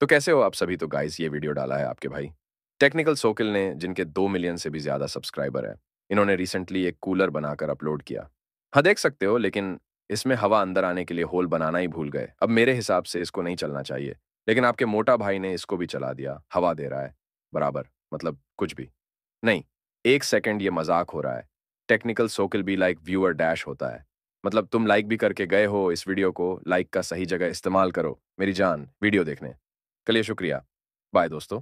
तो कैसे हो आप सभी तो गाइस ये वीडियो डाला है आपके भाई टेक्निकल सोकिल ने जिनके दो मिलियन से भी ज़्यादा सब्सक्राइबर है इन्होंने रिसेंटली एक कूलर बनाकर अपलोड किया हाँ देख सकते हो लेकिन इसमें हवा अंदर आने के लिए होल बनाना ही भूल गए अब मेरे हिसाब से इसको नहीं चलना चाहिए लेकिन आपके मोटा भाई ने इसको भी चला दिया हवा दे रहा है बराबर मतलब कुछ भी नहीं एक सेकेंड ये मजाक हो रहा है टेक्निकल सोकिल भी लाइक व्यूअर डैश होता है मतलब तुम लाइक भी करके गए हो इस वीडियो को लाइक का सही जगह इस्तेमाल करो मेरी जान वीडियो देखने चलिए शुक्रिया बाय दोस्तों